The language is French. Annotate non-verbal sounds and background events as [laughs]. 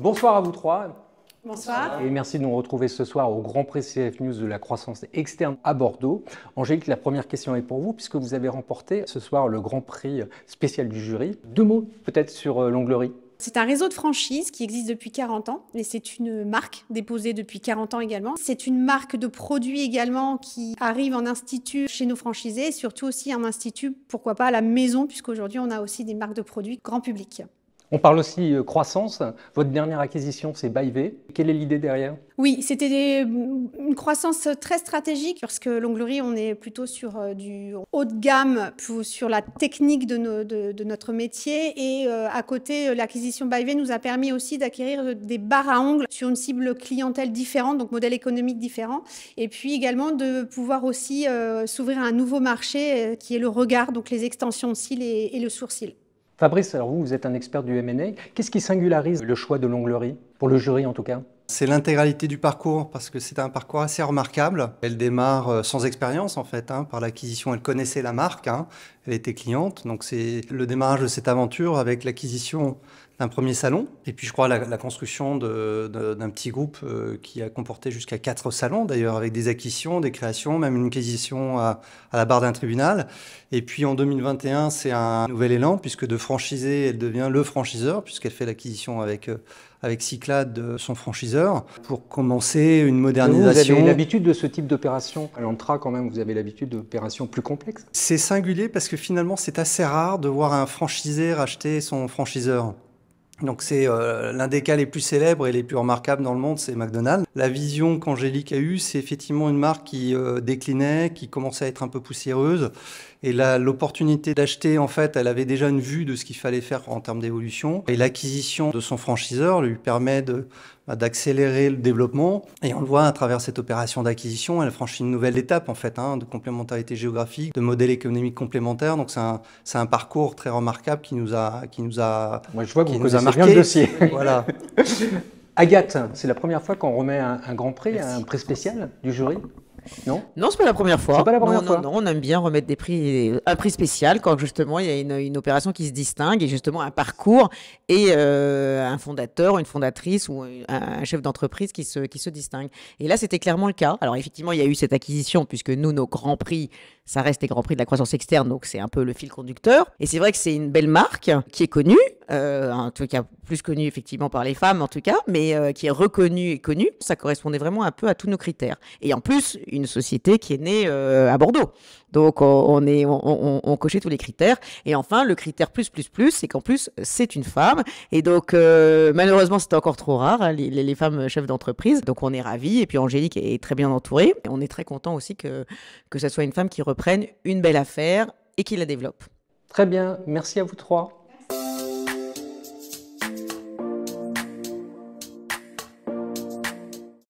Bonsoir à vous trois. Bonsoir. Et merci de nous retrouver ce soir au Grand Prix CF News de la croissance externe à Bordeaux. Angélique, la première question est pour vous, puisque vous avez remporté ce soir le Grand Prix spécial du jury. Deux mots peut-être sur euh, l'onglerie. C'est un réseau de franchises qui existe depuis 40 ans et c'est une marque déposée depuis 40 ans également. C'est une marque de produits également qui arrive en institut chez nos franchisés et surtout aussi en institut, pourquoi pas à la maison, puisqu'aujourd'hui on a aussi des marques de produits grand public. On parle aussi euh, croissance. Votre dernière acquisition, c'est ByV. Quelle est l'idée derrière Oui, c'était une croissance très stratégique parce que l'onglerie, on est plutôt sur euh, du haut de gamme, sur la technique de, notre métier. Et euh, à côté, l'acquisition ByV nous a permis aussi d'acquérir des barres à ongles sur une cible clientèle différente, donc modèle économique différent. Et puis également de pouvoir aussi s'ouvrir à un nouveau marché qui est le regard, donc les extensions de cils et le sourcil. Fabrice, alors vous, vous êtes un expert du M&A. Qu'est-ce qui singularise le choix de l'onglerie, pour le jury en tout cas c'est l'intégralité du parcours parce que c'est un parcours assez remarquable. Elle démarre euh, sans expérience en fait, hein, par l'acquisition. Elle connaissait la marque, hein. elle était cliente, donc c'est le démarrage de cette aventure avec l'acquisition d'un premier salon, et puis je crois la, la construction d'un petit groupe euh, qui a comporté jusqu'à quatre salons d'ailleurs, avec des acquisitions, des créations, même une acquisition à, la barre d'un tribunal. Et puis en 2021, c'est un nouvel élan, puisque de franchisé, elle devient le franchiseur, puisqu'elle fait l'acquisition avec, euh, avec Cyclade, son franchiseur, pour commencer une modernisation. Vous avez l'habitude de ce type d'opération À l'Antra, quand même, vous avez l'habitude d'opérations plus complexes C'est singulier parce que finalement, c'est assez rare de voir un franchisé racheter son franchiseur. Donc c'est euh, l'un des cas les plus célèbres et les plus remarquables dans le monde, c'est McDonald's. La vision qu'Angélique a eue, c'est effectivement une marque qui euh, déclinait, qui commençait à être un peu poussiéreuse. Et là, l'opportunité d'acheter, en fait, elle avait déjà une vue de ce qu'il fallait faire en termes d'évolution. Et l'acquisition de son franchiseur lui permet de bah, d'accélérer le développement. Et on le voit à travers cette opération d'acquisition, elle franchit une nouvelle étape en fait, hein, de complémentarité géographique, de modèle économique complémentaire. Donc c'est un, parcours très remarquable qui nous a, qui nous a, Moi, je vois que vous nous a marqué. le dossier. [laughs] [laughs] voilà. Agathe, c'est la première fois qu'on remet un, grand prix, un prix spécial du jury. Non ce c'est pas la première fois. Non, on aime bien remettre des prix, euh, un prix spécial quand justement il y a une, opération qui se distingue et justement un parcours et euh, un fondateur, une fondatrice ou un chef d'entreprise qui se, qui se distingue. Et là, c'était clairement le cas. Alors effectivement, il y a eu cette acquisition puisque nous, nos grands prix, ça reste les grands prix de la croissance externe, donc c'est un peu le fil conducteur. Et c'est vrai que c'est une belle marque qui est connue, euh, un truc plus connu effectivement par les femmes en tout cas, mais euh, qui est reconnu et connu, ça correspondait vraiment un peu à tous nos critères. Et en plus, une société qui est née euh, à Bordeaux. Donc on, est, on, on, cochait tous les critères. Et enfin, le critère plus plus plus, c'est qu'en plus c'est une femme. Et donc malheureusement, c'est encore trop rare hein, les, femmes chefs d'entreprise. Donc on est ravis. Et puis Angélique est très bien entourée. Et on est très content aussi que que ça soit une femme qui reprenne une belle affaire et qui la développe. Très bien, merci à vous trois.